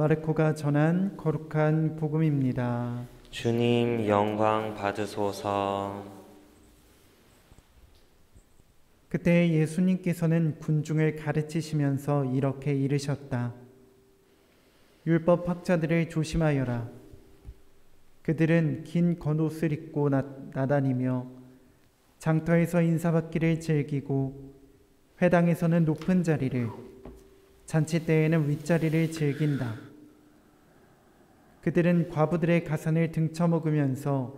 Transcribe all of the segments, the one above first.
마르코가 전한 거룩한 복음입니다. 주님 영광 받으소서. 그때 예수님께서는 군중을 가르치시면서 이렇게 이르셨다. 율법 학자들을 조심하여라. 그들은 긴 겉옷을 입고 나, 나다니며 장터에서 인사받기를 즐기고 회당에서는 높은 자리를 잔치 때에는 윗자리를 즐긴다. 그들은 과부들의 가산을 등쳐먹으면서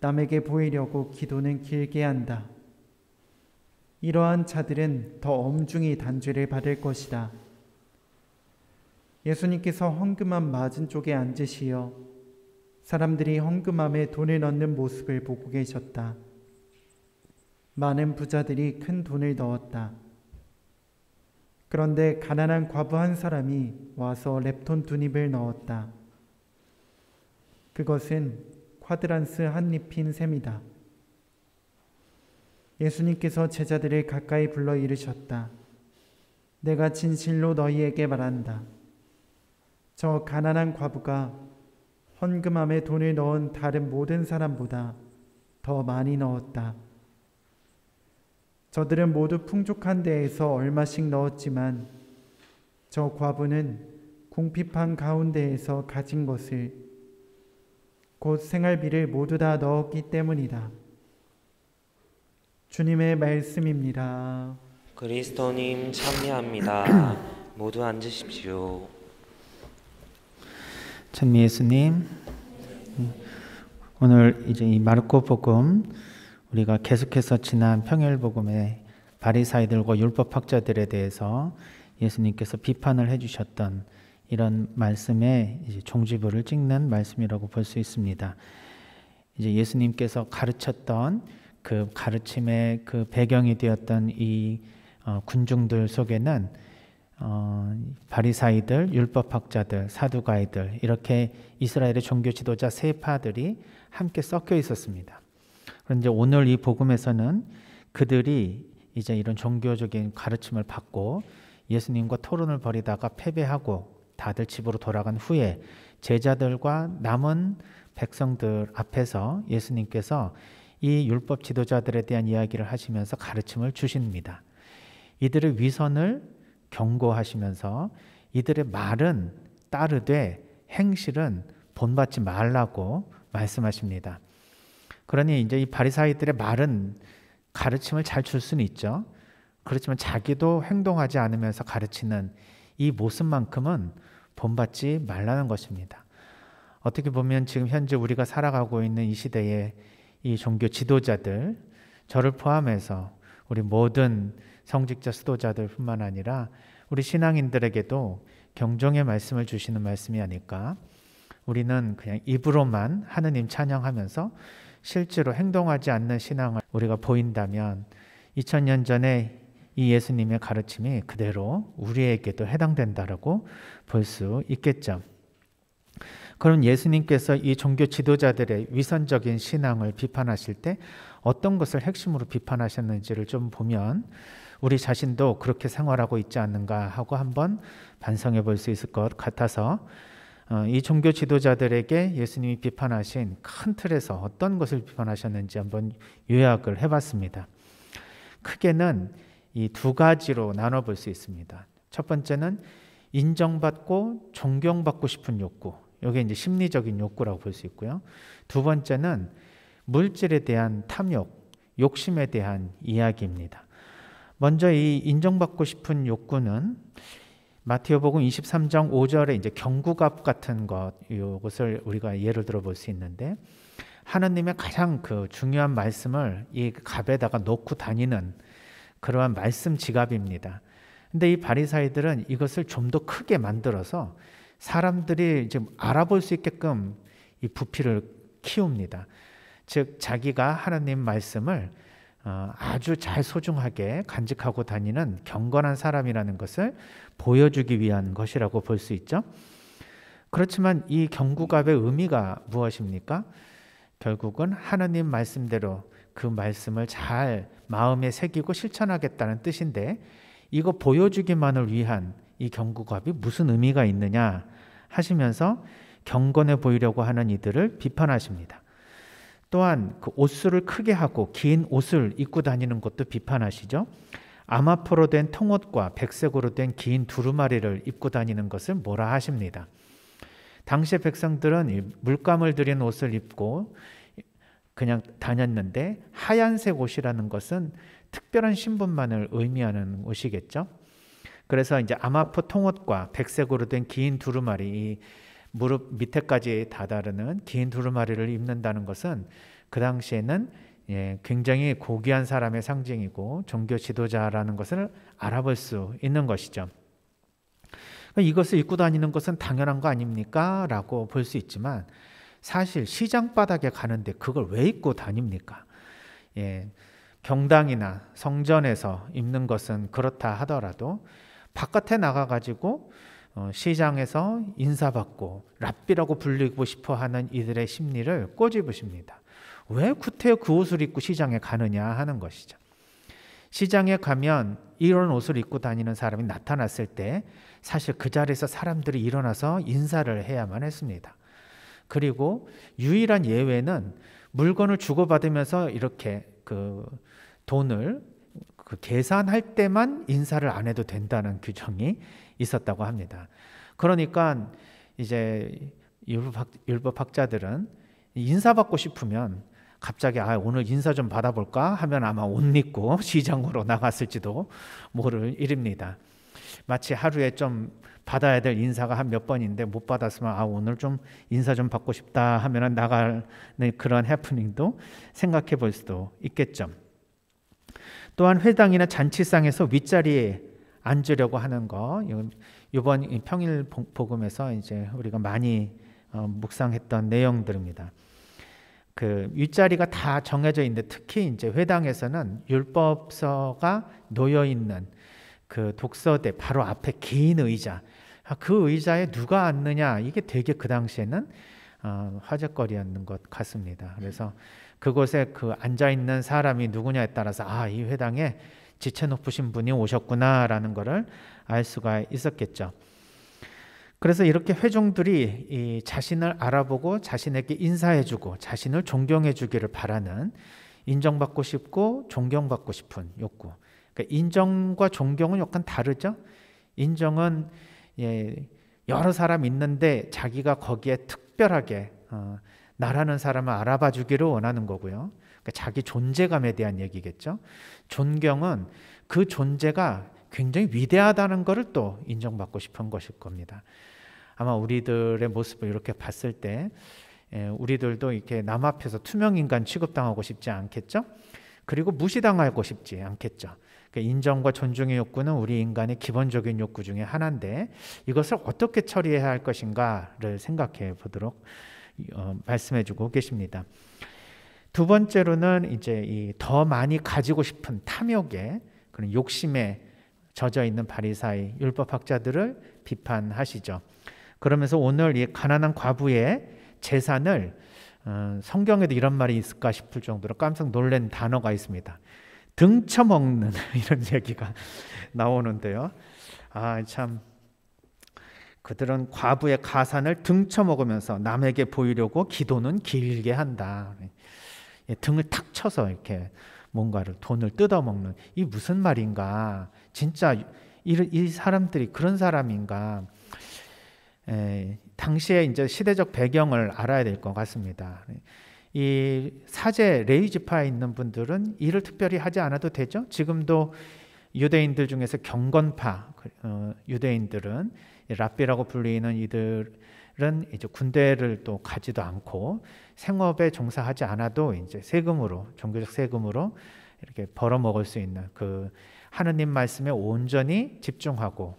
남에게 보이려고 기도는 길게 한다. 이러한 자들은 더 엄중히 단죄를 받을 것이다. 예수님께서 헌금함 맞은 쪽에 앉으시어 사람들이 헌금함에 돈을 넣는 모습을 보고 계셨다. 많은 부자들이 큰 돈을 넣었다. 그런데 가난한 과부 한 사람이 와서 랩톤 두 입을 넣었다. 그것은 콰드란스 한 잎인 셈이다. 예수님께서 제자들을 가까이 불러 이르셨다. 내가 진실로 너희에게 말한다. 저 가난한 과부가 헌금함에 돈을 넣은 다른 모든 사람보다 더 많이 넣었다. 저들은 모두 풍족한 데에서 얼마씩 넣었지만 저 과부는 궁핍한 가운데에서 가진 것을 곧 생활비를 모두 다 넣었기 때문이다. 주님의 말씀입니다. 그리스도님 찬미합니다. 모두 앉으십시오. 찬미 예수님, 오늘 이제 이 마르코 복음 우리가 계속해서 지난 평일 복음에 바리사이들과 율법학자들에 대해서 예수님께서 비판을 해주셨던 이런 말씀에 종지부를 찍는 말씀이라고 볼 수 있습니다. 이제 예수님께서 가르쳤던 그 가르침의 그 배경이 되었던 이 어, 군중들 속에는 어, 바리사이들, 율법학자들, 사두가이들 이렇게 이스라엘의 종교 지도자 세 파들이 함께 섞여 있었습니다. 그런데 오늘 이 복음에서는 그들이 이제 이런 종교적인 가르침을 받고 예수님과 토론을 벌이다가 패배하고 다들 집으로 돌아간 후에 제자들과 남은 백성들 앞에서 예수님께서 이 율법 지도자들에 대한 이야기를 하시면서 가르침을 주십니다. 이들의 위선을 경고하시면서 이들의 말은 따르되 행실은 본받지 말라고 말씀하십니다. 그러니 이제 이 바리사이들의 말은 가르침을 잘 줄 수는 있죠. 그렇지만 자기도 행동하지 않으면서 가르치는 이 모습만큼은 본받지 말라는 것입니다. 어떻게 보면 지금 현재 우리가 살아가고 있는 이 시대에 이 종교 지도자들, 저를 포함해서 우리 모든 성직자 수도자들 뿐만 아니라 우리 신앙인들에게도 경종의 말씀을 주시는 말씀이 아닐까. 우리는 그냥 입으로만 하느님 찬양하면서 실제로 행동하지 않는 신앙을 우리가 보인다면 2000년 전에 이 예수님의 가르침이 그대로 우리에게도 해당된다라고 볼 수 있겠죠. 그럼 예수님께서 이 종교 지도자들의 위선적인 신앙을 비판하실 때 어떤 것을 핵심으로 비판하셨는지를 좀 보면 우리 자신도 그렇게 생활하고 있지 않는가 하고 한번 반성해 볼 수 있을 것 같아서 어, 이 종교 지도자들에게 예수님이 비판하신 큰 틀에서 어떤 것을 비판하셨는지 한번 요약을 해봤습니다. 크게는 이두 가지로 나눠 볼 수 있습니다. 첫 번째는 인정받고 존경받고 싶은 욕구. 이게 이제 심리적인 욕구라고 볼 수 있고요. 두 번째는 물질에 대한 탐욕, 욕심에 대한 이야기입니다. 먼저 이 인정받고 싶은 욕구는 마태오복음 23장 5절에 이제 경구갑 같은 것 이것을 우리가 예를 들어 볼 수 있는데 하나님의 가장 그 중요한 말씀을 이 그 갑에다가 놓고 다니는 그러한 말씀 지갑입니다. 근데 이 바리사이들은 이것을 좀 더 크게 만들어서 사람들이 지금 알아볼 수 있게끔 이 부피를 키웁니다. 즉 자기가 하나님 말씀을 어, 아주 잘 소중하게 간직하고 다니는 경건한 사람이라는 것을 보여주기 위한 것이라고 볼 수 있죠. 그렇지만 이 경구갑의 의미가 무엇입니까? 결국은 하나님 말씀대로 그 말씀을 잘 마음에 새기고 실천하겠다는 뜻인데 이거 보여주기만을 위한 이 경구갑이 무슨 의미가 있느냐 하시면서 경건해 보이려고 하는 이들을 비판하십니다. 또한 그 옷수를 크게 하고 긴 옷을 입고 다니는 것도 비판하시죠. 아마포로 된 통옷과 백색으로 된 긴 두루마리를 입고 다니는 것을 뭐라 하십니다. 당시의 백성들은 물감을 들인 옷을 입고 그냥 다녔는데 하얀색 옷이라는 것은 특별한 신분만을 의미하는 옷이겠죠. 그래서 이제 아마포 통옷과 백색으로 된 긴 두루마리 무릎 밑에까지 다다르는 긴 두루마리를 입는다는 것은 그 당시에는 예, 굉장히 고귀한 사람의 상징이고 종교 지도자라는 것을 알아볼 수 있는 것이죠. 그러니까 이것을 입고 다니는 것은 당연한 거 아닙니까? 라고 볼 수 있지만 사실 시장 바닥에 가는데 그걸 왜 입고 다닙니까? 예, 경당이나 성전에서 입는 것은 그렇다 하더라도 바깥에 나가가지고 어, 시장에서 인사받고 랍비라고 불리고 싶어 하는 이들의 심리를 꼬집으십니다. 왜구태그 옷을 입고 시장에 가느냐 하는 것이죠. 시장에 가면 이런 옷을 입고 다니는 사람이 나타났을 때 사실 그 자리에서 사람들이 일어나서 인사를 해야만 했습니다. 그리고 유일한 예외는 물건을 주고받으면서 이렇게 그 돈을 그 계산할 때만 인사를 안 해도 된다는 규정이 있었다고 합니다. 그러니까 이제 율법 학자들은 인사받고 싶으면 갑자기 아 오늘 인사 좀 받아볼까 하면 아마 옷 입고 시장으로 나갔을지도 모를 일입니다. 마치 하루에 좀 받아야 될 인사가 한 몇 번인데 못 받았으면 아 오늘 좀 인사 좀 받고 싶다 하면은 나가는 그런 해프닝도 생각해 볼 수도 있겠죠. 또한 회당이나 잔치상에서 윗자리에 앉으려고 하는 거 이번 평일 복음에서 이제 우리가 많이 어, 묵상했던 내용들입니다. 그 윗자리가 다 정해져 있는데 특히 이제 회당에서는 율법서가 놓여 있는 그 독서대 바로 앞에 개인 의자 아, 그 의자에 누가 앉느냐 이게 되게 그 당시에는 어, 화제거리였는 것 같습니다. 그래서 그곳에 그 앉아 있는 사람이 누구냐에 따라서 아 이 회당에 지체 높으신 분이 오셨구나라는 것을 알 수가 있었겠죠. 그래서 이렇게 회종들이 자신을 알아보고 자신에게 인사해주고 자신을 존경해주기를 바라는 인정받고 싶고 존경받고 싶은 욕구. 그러니까 인정과 존경은 약간 다르죠. 인정은 예, 여러 사람 있는데 자기가 거기에 특별하게 어, 나라는 사람을 알아봐 주기를 원하는 거고요. 그러니까 자기 존재감에 대한 얘기겠죠. 존경은 그 존재가 굉장히 위대하다는 것을 또 인정받고 싶은 것일 겁니다. 아마 우리들의 모습을 이렇게 봤을 때 예, 우리들도 이렇게 남 앞에서 투명 인간 취급당하고 싶지 않겠죠? 그리고 무시당하고 싶지 않겠죠. 그 인정과 존중의 욕구는 우리 인간의 기본적인 욕구 중에 하나인데 이것을 어떻게 처리해야 할 것인가를 생각해 보도록 어, 말씀해 주고 계십니다. 두 번째로는 이제 더 많이 가지고 싶은 탐욕에 그런 욕심에 젖어 있는 바리사이 율법학자들을 비판하시죠. 그러면서 오늘 이 가난한 과부의 재산을 어, 성경에도 이런 말이 있을까 싶을 정도로 깜짝 놀란 단어가 있습니다. 등쳐먹는 이런 얘기가 나오는데요. 아, 참 그들은 과부의 가산을 등쳐먹으면서 남에게 보이려고 기도는 길게 한다. 예, 등을 탁 쳐서 이렇게 뭔가를 돈을 뜯어먹는 이 무슨 말인가? 진짜 이, 이 사람들이 그런 사람인가? 에, 예, 당시에 이제 시대적 배경을 알아야 될 것 같습니다. 이 사제 레이지파에 있는 분들은 일을 특별히 하지 않아도 되죠. 지금도 유대인들 중에서 경건파 어, 유대인들은 랍비라고 불리는 이들은 이제 군대를 또 가지도 않고 생업에 종사하지 않아도 이제 세금으로 종교적 세금으로 이렇게 벌어 먹을 수 있는 그 하느님 말씀에 온전히 집중하고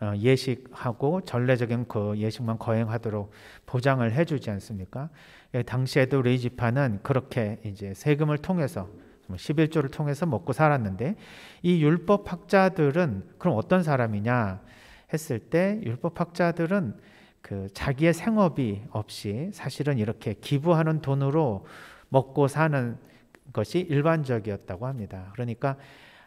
어, 예식하고 전례적인 그 예식만 거행하도록 보장을 해주지 않습니까? 예, 당시에도 레이 지파는 그렇게 이제 세금을 통해서 11조를 뭐 통해서 먹고 살았는데 이 율법 학자들은 그럼 어떤 사람이냐 했을 때 율법 학자들은 그 자기의 생업이 없이 사실은 이렇게 기부하는 돈으로 먹고 사는 것이 일반적이었다고 합니다. 그러니까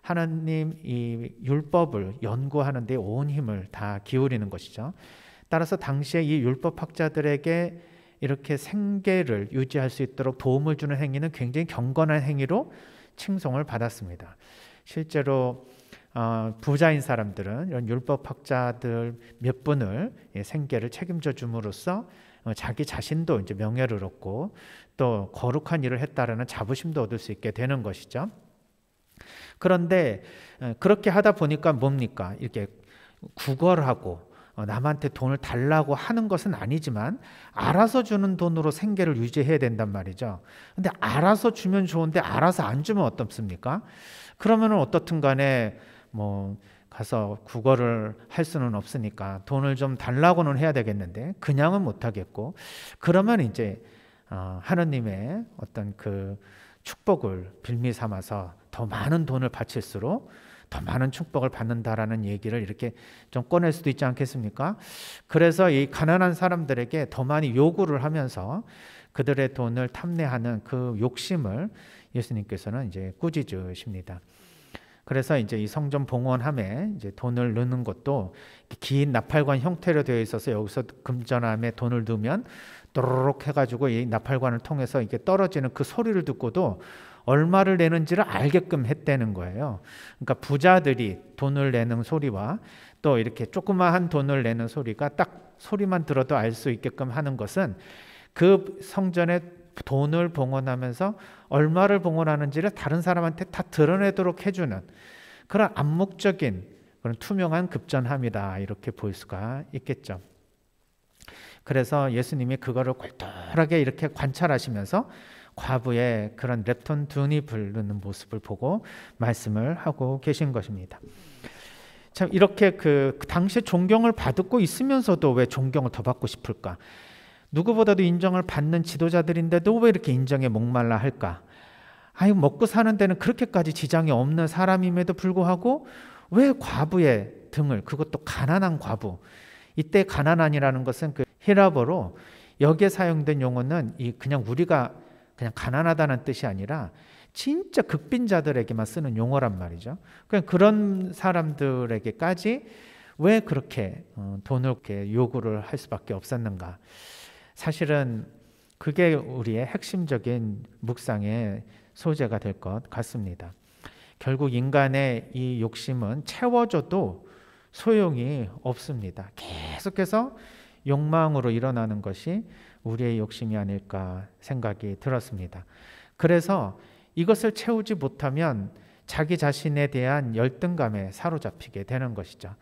하나님 이 율법을 연구하는 데 온 힘을 다 기울이는 것이죠. 따라서 당시에 이 율법 학자들에게 이렇게 생계를 유지할 수 있도록 도움을 주는 행위는 굉장히 경건한 행위로 칭송을 받았습니다. 실제로 어, 부자인 사람들은 이런 율법학자들 몇 분을 예, 생계를 책임져 줌으로써 어, 자기 자신도 이제 명예를 얻고 또 거룩한 일을 했다라는 자부심도 얻을 수 있게 되는 것이죠. 그런데 어, 그렇게 하다 보니까 뭡니까 이렇게 구걸하고 어, 남한테 돈을 달라고 하는 것은 아니지만 알아서 주는 돈으로 생계를 유지해야 된단 말이죠. 근데 알아서 주면 좋은데 알아서 안 주면 어떻습니까? 그러면은 어떻든 간에 뭐 가서 국어를 할 수는 없으니까 돈을 좀 달라고는 해야 되겠는데 그냥은 못 하겠고 그러면 이제 어, 하나님의 어떤 그 축복을 빌미 삼아서 더 많은 돈을 바칠수록 더 많은 축복을 받는다라는 얘기를 이렇게 좀 꺼낼 수도 있지 않겠습니까? 그래서 이 가난한 사람들에게 더 많이 요구를 하면서 그들의 돈을 탐내하는 그 욕심을 예수님께서는 이제 꾸짖으십니다. 그래서 이제 이 성전 봉헌함에 이제 돈을 넣는 것도 긴 나팔관 형태로 되어 있어서 여기서 금전함에 돈을 넣으면 또르륵 해가지고 이 나팔관을 통해서 이게 떨어지는 그 소리를 듣고도 얼마를 내는지를 알게끔 했다는 거예요. 그러니까 부자들이 돈을 내는 소리와 또 이렇게 조그마한 돈을 내는 소리가 딱 소리만 들어도 알 수 있게끔 하는 것은 그 성전에 돈을 봉헌하면서 얼마를 봉헌하는지를 다른 사람한테 다 드러내도록 해주는 그런 암묵적인 그런 투명한 급전함이다 이렇게 볼 수가 있겠죠. 그래서 예수님이 그거를 꿀똘하게 이렇게 관찰하시면서 과부의 그런 랩톤 둔이 부르는 모습을 보고 말씀을 하고 계신 것입니다. 참 이렇게 그 당시에 존경을 받고 있으면서도 왜 존경을 더 받고 싶을까? 누구보다도 인정을 받는 지도자들인데도 왜 이렇게 인정에 목말라 할까? 아유 먹고 사는 데는 그렇게까지 지장이 없는 사람임에도 불구하고 왜 과부의 등을 그것도 가난한 과부 이때 가난한이라는 것은 그 히라보로 여기에 사용된 용어는 이 그냥 우리가 그냥 가난하다는 뜻이 아니라 진짜 극빈자들에게만 쓰는 용어란 말이죠. 그냥 그런 사람들에게까지 왜 그렇게 어, 돈을 이렇게 요구를 할 수밖에 없었는가? 사실은 그게 우리의 핵심적인 묵상의 소재가 될 것 같습니다. 결국 인간의 이 욕심은 채워줘도 소용이 없습니다. 계속해서 욕망으로 일어나는 것이 우리의 욕심이 아닐까 생각이 들었습니다. 그래서 이것을 채우지 못하면 자기 자신에 대한 열등감에 사로잡히게 되는 것이죠.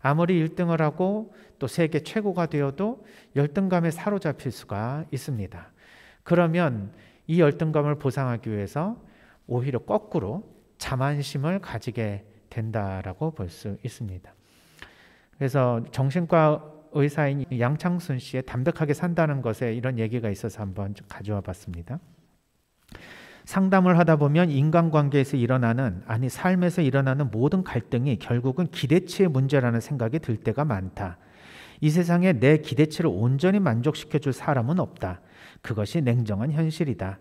아무리 1등을 하고 또 세계 최고가 되어도 열등감에 사로잡힐 수가 있습니다. 그러면 이 열등감을 보상하기 위해서 오히려 거꾸로 자만심을 가지게 된다라고 볼 수 있습니다. 그래서 정신과 의사인 양창순 씨의 담백하게 산다는 것에 이런 얘기가 있어서 한번 가져와 봤습니다. 상담을 하다 보면 인간관계에서 일어나는 아니 삶에서 일어나는 모든 갈등이 결국은 기대치의 문제라는 생각이 들 때가 많다. 이 세상에 내 기대치를 온전히 만족시켜 줄 사람은 없다. 그것이 냉정한 현실이다.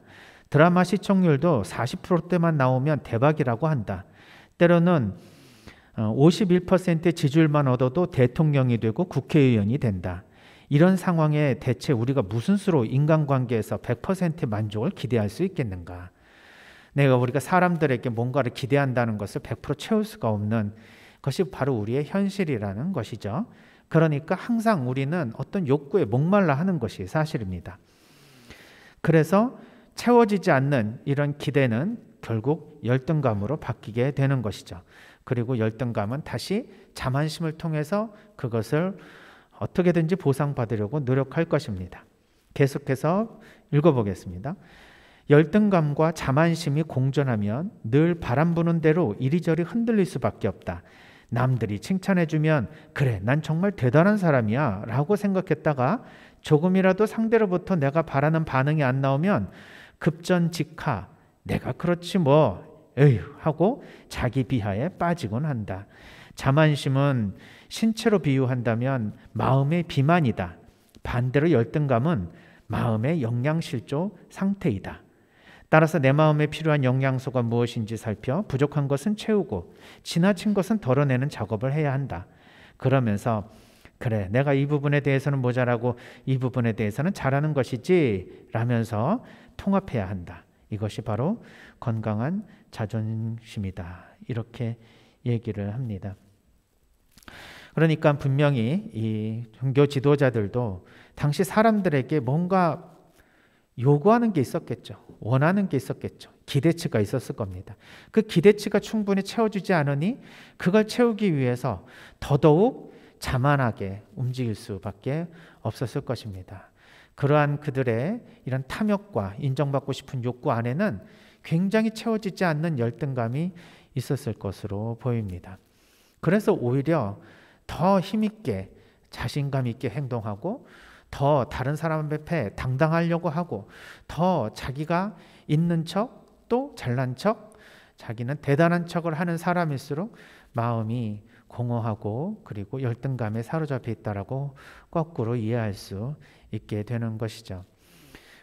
드라마 시청률도 40%대만 나오면 대박이라고 한다. 때로는 51%의 어, 지지율만 얻어도 대통령이 되고 국회의원이 된다. 이런 상황에 대체 우리가 무슨 수로 인간관계에서 100% 만족을 기대할 수 있겠는가? 내가 우리가 사람들에게 뭔가를 기대한다는 것을 100% 채울 수가 없는 것이 바로 우리의 현실이라는 것이죠. 그러니까 항상 우리는 어떤 욕구에 목말라 하는 것이 사실입니다. 그래서 채워지지 않는 이런 기대는 결국 열등감으로 바뀌게 되는 것이죠. 그리고 열등감은 다시 자만심을 통해서 그것을 어떻게든지 보상받으려고 노력할 것입니다. 계속해서 읽어보겠습니다. 열등감과 자만심이 공존하면 늘 바람 부는 대로 이리저리 흔들릴 수밖에 없다. 남들이 칭찬해주면, 그래, 난 정말 대단한 사람이야. 라고 생각했다가 조금이라도 상대로부터 내가 바라는 반응이 안 나오면 급전 직하, 내가 그렇지 뭐. 에휴 하고 자기 비하에 빠지곤 한다. 자만심은 신체로 비유한다면 마음의 비만이다. 반대로 열등감은 마음의 영양실조 상태이다. 따라서 내 마음에 필요한 영양소가 무엇인지 살펴 부족한 것은 채우고 지나친 것은 덜어내는 작업을 해야 한다. 그러면서 그래 내가 이 부분에 대해서는 모자라고 이 부분에 대해서는 잘하는 것이지 라면서 통합해야 한다. 이것이 바로 건강한 자존심이다. 이렇게 얘기를 합니다. 그러니까 분명히 이 종교 지도자들도 당시 사람들에게 뭔가 요구하는 게 있었겠죠. 원하는 게 있었겠죠. 기대치가 있었을 겁니다. 그 기대치가 충분히 채워지지 않으니 그걸 채우기 위해서 더더욱 자만하게 움직일 수밖에 없었을 것입니다. 그러한 그들의 이런 탐욕과 인정받고 싶은 욕구 안에는 굉장히 채워지지 않는 열등감이 있었을 것으로 보입니다. 그래서 오히려 더 힘있게 자신감 있게 행동하고 더 다른 사람 앞에 당당하려고 하고 더 자기가 있는 척 또 잘난 척 자기는 대단한 척을 하는 사람일수록 마음이 공허하고 그리고 열등감에 사로잡혀 있다라고 거꾸로 이해할 수 있게 되는 것이죠.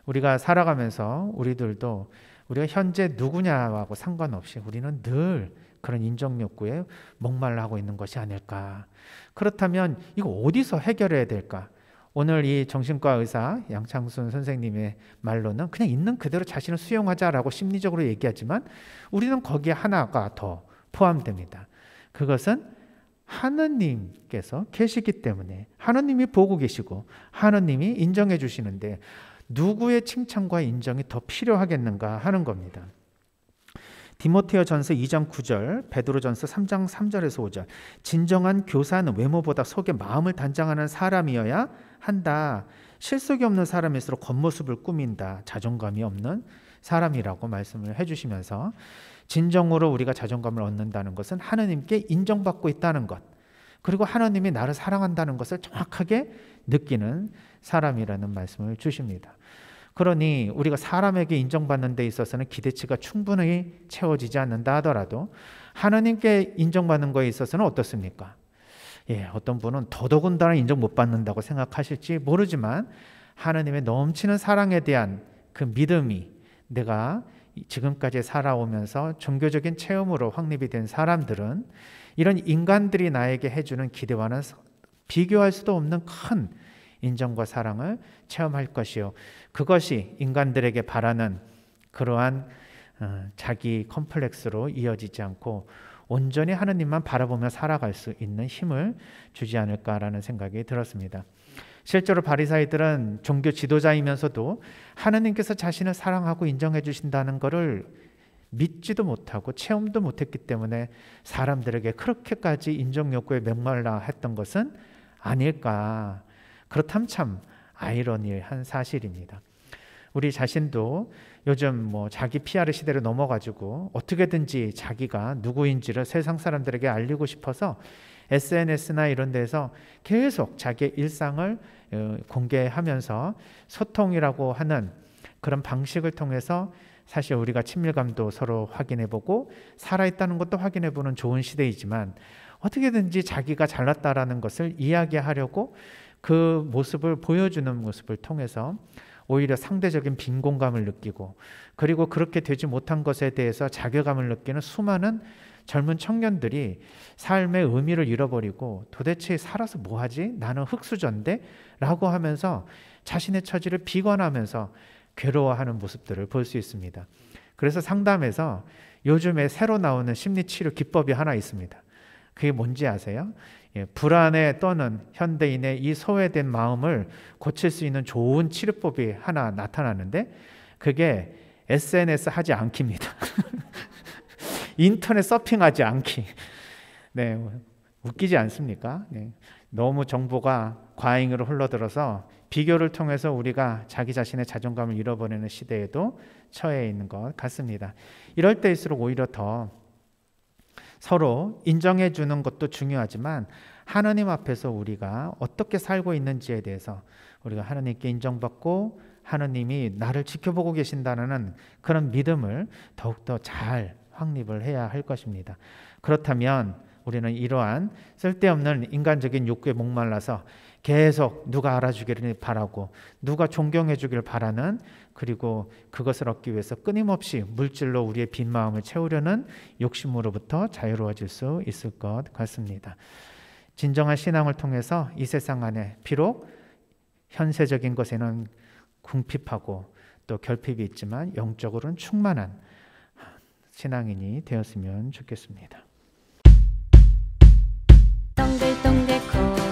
우리가 살아가면서 우리들도 우리가 현재 누구냐하고 상관없이 우리는 늘 그런 인정 욕구에 목말라하고 있는 것이 아닐까. 그렇다면 이거 어디서 해결해야 될까? 오늘 이 정신과 의사 양창순 선생님의 말로는 그냥 있는 그대로 자신을 수용하자라고 심리적으로 얘기하지만 우리는 거기에 하나가 더 포함됩니다. 그것은 하느님께서 계시기 때문에 하느님이 보고 계시고 하느님이 인정해 주시는데 누구의 칭찬과 인정이 더 필요하겠는가 하는 겁니다. 디모테어 전서 2장 9절, 베드로 전서 3장 3절에서 5절. 진정한 교사는 외모보다 속에 마음을 단장하는 사람이어야 한다. 실속이 없는 사람일수록 겉모습을 꾸민다. 자존감이 없는 사람이라고 말씀을 해주시면서 진정으로 우리가 자존감을 얻는다는 것은 하느님께 인정받고 있다는 것. 그리고 하나님이 나를 사랑한다는 것을 정확하게 느끼는 사람이라는 말씀을 주십니다. 그러니 우리가 사람에게 인정받는 데 있어서는 기대치가 충분히 채워지지 않는다 하더라도 하나님께 인정받는 거에 있어서는 어떻습니까? 예, 어떤 분은 더더군다나 인정 못 받는다고 생각하실지 모르지만 하나님의 넘치는 사랑에 대한 그 믿음이 내가 지금까지 살아오면서 종교적인 체험으로 확립이 된 사람들은 이런 인간들이 나에게 해주는 기대와는 비교할 수도 없는 큰 인정과 사랑을 체험할 것이요. 그것이 인간들에게 바라는 그러한 어, 자기 컴플렉스로 이어지지 않고 온전히 하느님만 바라보며 살아갈 수 있는 힘을 주지 않을까라는 생각이 들었습니다. 실제로 바리사이들은 종교 지도자이면서도 하느님께서 자신을 사랑하고 인정해 주신다는 것을 믿지도 못하고 체험도 못했기 때문에 사람들에게 그렇게까지 인정 욕구에 목말라 했던 것은 아닐까. 그렇다면참 아이러니한 사실입니다. 우리 자신도 요즘 뭐 자기 PR 시대로 넘어가지고 어떻게든지 자기가 누구인지를 세상 사람들에게 알리고 싶어서 SNS나 이런 데서 계속 자기의 일상을 어, 공개하면서 소통이라고 하는 그런 방식을 통해서 사실 우리가 친밀감도 서로 확인해 보고 살아있다는 것도 확인해 보는 좋은 시대이지만 어떻게든지 자기가 잘났다라는 것을 이야기하려고 그 모습을 보여주는 모습을 통해서 오히려 상대적인 빈곤감을 느끼고 그리고 그렇게 되지 못한 것에 대해서 자괴감을 느끼는 수많은 젊은 청년들이 삶의 의미를 잃어버리고 도대체 살아서 뭐하지? 나는 흙수저인데? 라고 하면서 자신의 처지를 비관하면서 괴로워하는 모습들을 볼 수 있습니다. 그래서 상담에서 요즘에 새로 나오는 심리치료 기법이 하나 있습니다. 그게 뭔지 아세요? 예, 불안에 떠는 현대인의 이 소외된 마음을 고칠 수 있는 좋은 치료법이 하나 나타나는데 그게 SNS 하지 않기입니다. 인터넷 서핑하지 않기. 네, 웃기지 않습니까? 네, 너무 정보가 과잉으로 흘러들어서 비교를 통해서 우리가 자기 자신의 자존감을 잃어버리는 시대에도 처해 있는 것 같습니다. 이럴 때일수록 오히려 더 서로 인정해 주는 것도 중요하지만 하나님 앞에서 우리가 어떻게 살고 있는지에 대해서 우리가 하나님께 인정받고 하나님이 나를 지켜보고 계신다는 그런 믿음을 더욱더 잘 확립을 해야 할 것입니다. 그렇다면 우리는 이러한 쓸데없는 인간적인 욕구에 목말라서 계속 누가 알아주기를 바라고 누가 존경해 주길 바라는 그리고 그것을 얻기 위해서 끊임없이 물질로 우리의 빈 마음을 채우려는 욕심으로부터 자유로워질 수 있을 것 같습니다. 진정한 신앙을 통해서 이 세상 안에 비록 현세적인 것에는 궁핍하고 또 결핍이 있지만 영적으로는 충만한 신앙인이 되었으면 좋겠습니다. 懂得口。